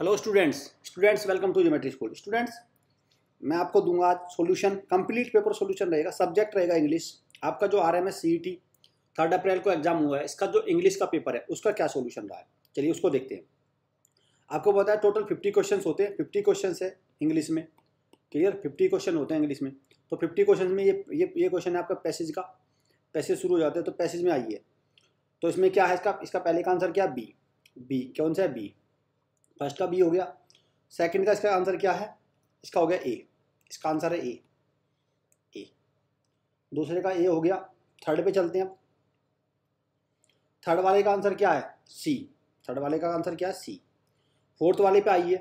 hello students students welcome to geometry school students मैं आपको दूंगा आज सोल्यूशन कंप्लीट पेपर सोल्यूशन रहेगा सब्जेक्ट रहेगा इंग्लिश आपका जो R M S C T third April को एग्जाम हुआ है इसका जो इंग्लिश का पेपर है उसका क्या सोल्यूशन रहा है चलिए उसको देखते हैं आपको पता है टोटल फिफ्टी क्वेश्चन होते हैं फिफ्टी क्वेश्चन है इंग्लिश में क्लियर फिफ्टी क्वेश्चन होते हैं इंग्लिश में तो फिफ्टी क्वेश्चन में ये ये ये क्वेश्चन है आपका पैसेज का पैसेज शुरू हो जाता है तो पैसेज में आइए तो इसमें क्या है इसका इसका पहले का आंसर क्या बी बी कौन सा है बी फर्स्ट का बी हो गया सेकंड का इसका आंसर क्या है इसका हो गया ए इसका आंसर है ए ए दूसरे का ए हो गया थर्ड पे चलते हैं थर्ड वाले का आंसर क्या है सी थर्ड वाले का आंसर क्या है सी फोर्थ वाले पे आइए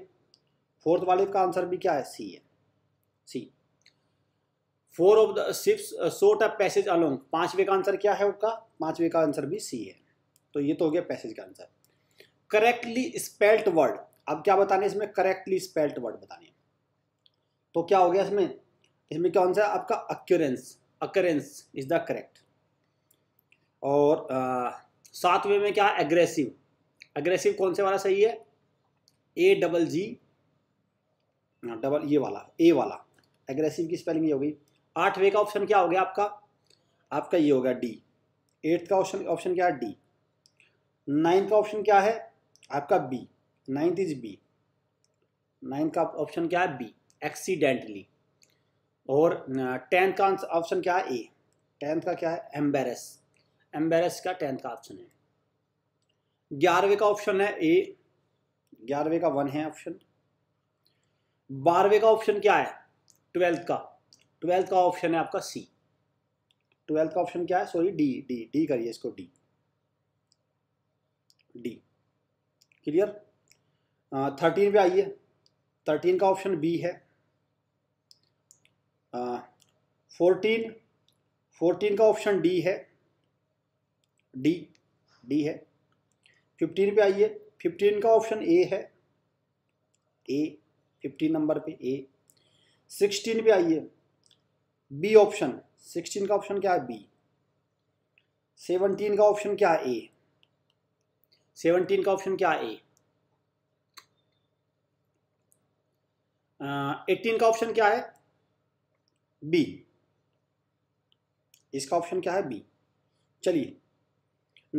फोर्थ वाले का आंसर भी क्या है सी है C four of the six short of passage along पांचवे का आंसर क्या है उसका पांचवे का आंसर भी सी है तो ये तो हो गया पैसेज का आंसर करेक्टली स्पेल्ट वर्ड अब क्या बताने इसमें करेक्टली स्पेल्ट वर्ड बताने तो क्या हो गया इसमें इसमें क्या आंसर आपका occurrence occurrence is the correct और सातवें में क्या एग्रेसिव एग्रेसिव कौन से वाला सही है ए डबल जी डबल ये वाला ए वाला एग्रेसिव की स्पेलिंग ये हो गई आठवें का ऑप्शन क्या हो गया आपका आपका ये हो गया डी एट्थ का ऑप्शन ऑप्शन क्या है डी नाइन्थ का ऑप्शन क्या है आपका B ninth is B ninth का ऑप्शन क्या है बी एक्सीडेंटली और टेंथ का ऑप्शन क्या है ए टेंथ का क्या है एम्बेरस एम्बेरस का टेंथ का ऑप्शन है ग्यारहवें का ऑप्शन है ए ग्यारहवें का वन है ऑप्शन बारहवें का ऑप्शन क्या है ट्वेल्थ का ट्वेल्थ का ऑप्शन है आपका सी ट्वेल्थ का ऑप्शन क्या है सॉरी डी डी डी करिए इसको डी डी क्लियर थर्टीन पे आइए थर्टीन का ऑप्शन बी है फोर्टीन फोर्टीन का ऑप्शन डी है डी डी है फिफ्टीन पे आइए फिफ्टीन का ऑप्शन ए है ए फिफ्टीन नंबर पे ए सिक्सटीन पे आइए बी ऑप्शन सिक्सटीन का ऑप्शन क्या है बी सेवनटीन का ऑप्शन क्या है ए सेवनटीन का ऑप्शन क्या है ए एटीन का ऑप्शन क्या है बी इसका ऑप्शन क्या है बी चलिए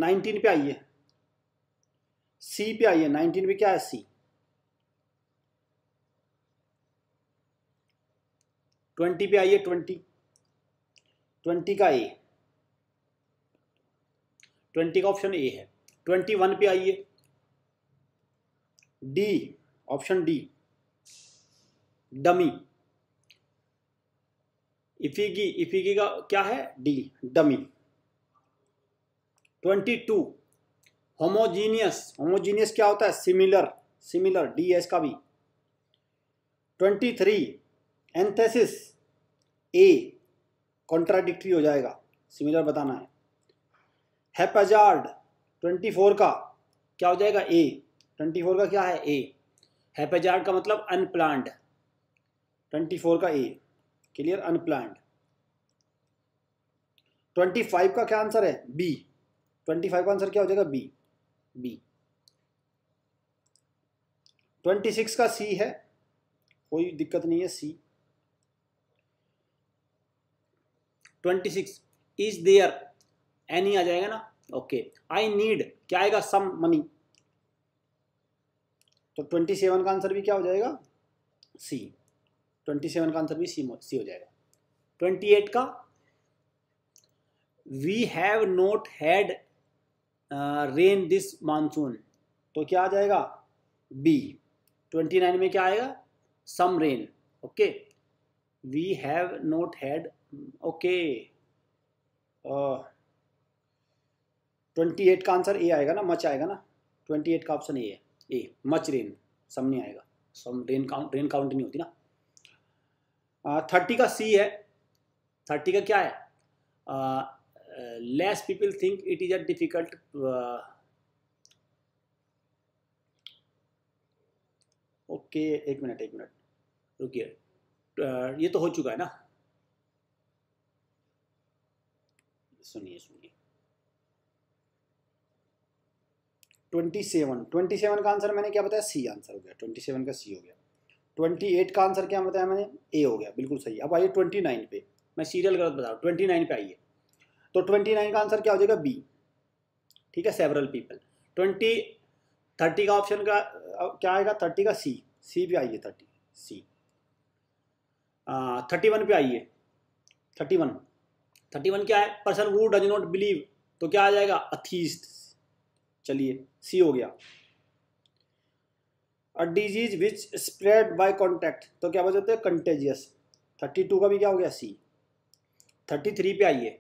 नाइनटीन पे आइए सी पे आइए नाइनटीन पे क्या है सी ट्वेंटी पे आइए ट्वेंटी ट्वेंटी का ए ट्वेंटी का ऑप्शन ए है ट्वेंटी वन पे आइए D option D dummy effigy effigy का क्या है D dummy twenty two homogeneous homogeneous क्या होता है सिमिलर सिमिलर डी एस का भी twenty three antithesis A contradictory हो जाएगा सिमिलर बताना है हैपेजार्ड ट्वेंटी फोर का क्या हो जाएगा ए ट्वेंटी फोर का क्या है ए हैपेजार्ड का मतलब अनप्लान्ड ट्वेंटी फोर का A clear unplanned twenty five का क्या आंसर है बी ट्वेंटी फाइव का आंसर क्या हो जाएगा बी बी ट्वेंटी सिक्स का सी है कोई दिक्कत नहीं है C twenty six is there any आ जाएगा ना ओके आई नीड क्या आएगा सम मनी तो ट्वेंटी सेवन का आंसर भी क्या हो जाएगा सी ट्वेंटी सेवन का आंसर भी सी सी हो जाएगा ट्वेंटी एट का we have not had rain this monsoon तो क्या आ जाएगा बी ट्वेंटी नाइन में क्या आएगा some rain okay we have not had okay twenty eight का आंसर ए आएगा ना मच आएगा ना ट्वेंटी एट का ऑप्शन ए है ए मच रेन सम नहीं आएगा some rain count rain count नहीं होती ना थर्टी का सी है थर्टी का क्या है less people think it is a difficult okay एक मिनट एक मिनट रुकिए ये तो हो चुका है ना सुनिए सुनिए ट्वेंटी सेवन ट्वेंटी सेवन का आंसर मैंने क्या बताया सी आंसर हो गया ट्वेंटी सेवन का सी हो गया ट्वेंटी एट का आंसर क्या बताया मैंने ए हो गया बिल्कुल सही अब आइए ट्वेंटी नाइन पे मैं सीरियल गलत बता रहा हूँ ट्वेंटी नाइन पे आइए तो ट्वेंटी नाइन का आंसर क्या हो जाएगा बी ठीक है सेवरल पीपल ट्वेंटी थर्टी का ऑप्शन का क्या आएगा थर्टी का सी सी पे आइए थर्टी सी थर्टी वन पे आइए थर्टी वन थर्टी वन क्या है person who does not believe तो क्या आ जाएगा अथीस्ट चलिए सी हो गया a disease which spread by contact तो क्या बच जाता हैं कंटेजियस थर्टी टू का भी क्या हो गया सी थर्टी थ्री पे आइए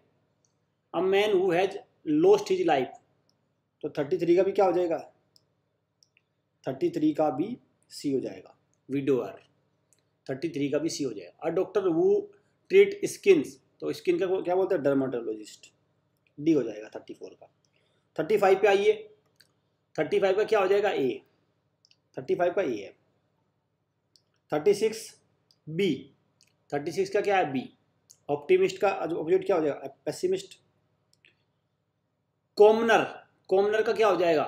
a man who has lost his life तो थर्टी थ्री का भी क्या हो जाएगा थर्टी थ्री का भी सी हो जाएगा विडोअर थर्टी थ्री का भी सी हो जाएगा a doctor who treat skin तो स्किन का क्या बोलते हैं डर्माटोलॉजिस्ट डी हो जाएगा थर्टी फोर का थर्टी फाइव पे आइए थर्टी फाइव का क्या हो जाएगा ए थर्टी फाइव का ए है thirty six B thirty six का क्या है बी ऑप्टिमिस्ट का ऑपोजिट क्या हो जाएगा पेसिमिस्ट कॉमनर कॉमनर का क्या हो जाएगा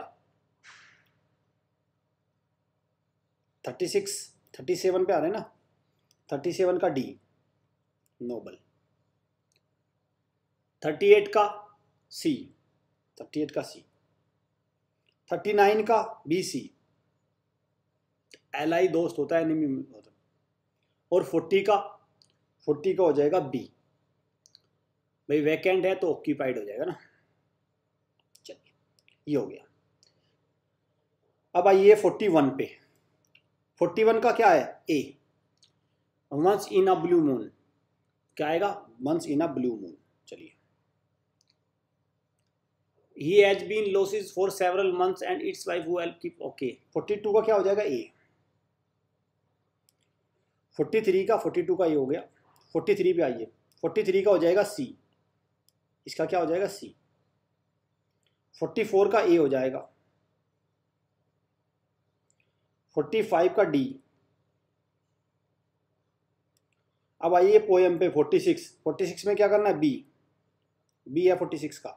थर्टी सिक्स थर्टी सेवन पे आ रहे हैं ना थर्टी सेवन का डी नोबल थर्टी एट का सी थर्टी एट का सी थर्टी नाइन का बी सी एल आई दोस्त होता है एनिमी होता है और फोर्टी का फोर्टी का हो जाएगा बी भाई वैकेंट है तो ऑक्यूपाइड हो जाएगा ना चलिए ये हो गया अब आइए फोर्टी वन पे फोर्टी वन का क्या है A once in a blue moon क्या आएगा once in a blue moon चलिए he has been losses for several months and its wife who help keep okay forty two का क्या हो जाएगा ए फोर्टी थ्री का फोर्टी टू का ये हो गया फोर्टी थ्री पे आइए फोर्टी थ्री का हो जाएगा सी इसका क्या हो जाएगा सी फोर्टी फोर का ए हो जाएगा फोर्टी फाइव का डी अब आइए पोएम पे फोर्टी सिक्स फोर्टी सिक्स में क्या करना है बी बी है फोर्टी सिक्स का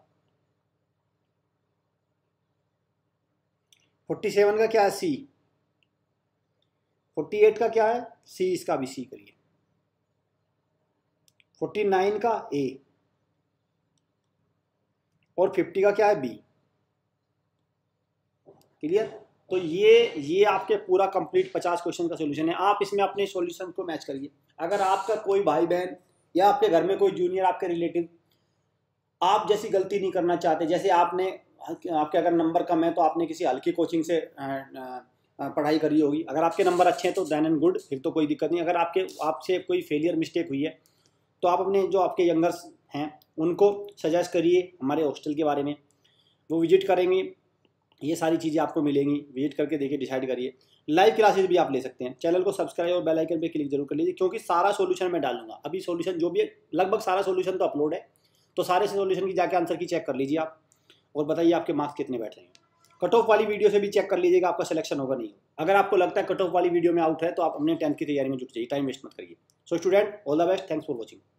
फोर्टी सेवन का क्या है सी फोर्टी एट का क्या है सी इसका भी सी करिए फोर्टी नाइन का ए और फिफ्टी का क्या है बी क्लियर तो ये ये आपके पूरा कंप्लीट पचास क्वेश्चन का सोल्यूशन है आप इसमें अपने सोल्यूशन को मैच करिए अगर आपका कोई भाई बहन या आपके घर में कोई जूनियर आपके रिलेटिव आप जैसी गलती नहीं करना चाहते जैसे आपने आपके अगर नंबर कम है तो आपने किसी हल्की कोचिंग से पढ़ाई करी होगी अगर आपके नंबर अच्छे हैं तो दैन एंड गुड फिर तो कोई दिक्कत नहीं अगर आपके आपसे कोई फेलियर मिस्टेक हुई है तो आप अपने जो आपके यंगर्स हैं उनको सजेस्ट करिए हमारे हॉस्टल के बारे में वो विजिट करेंगे ये सारी चीज़ें आपको मिलेंगी विजिट करके देखिए डिसाइड करिए लाइव क्लासेस भी आप ले सकते हैं चैनल को सब्सक्राइब और बेल आइकन पे क्लिक जरूर कर लीजिए क्योंकि सारा सॉल्यूशन मैं डालूंगा अभी सॉल्यूशन जो भी है लगभग सारा सॉल्यूशन तो अपलोड है तो सारे सॉल्यूशन की जाके आंसर की चेक कर लीजिए आप और बताइए आपके मार्क्स कितने बैठ रहे हैं कट ऑफ वाली वीडियो से भी चेक कर लीजिएगा आपका सिलेक्शन होगा नहीं अगर आपको लगता है कट ऑफ वाली वीडियो में आउट है तो आप अपने टेंथ की तैयारी में जुट जाइए टाइम वेस्ट मत करिए so student all the best thanks for watching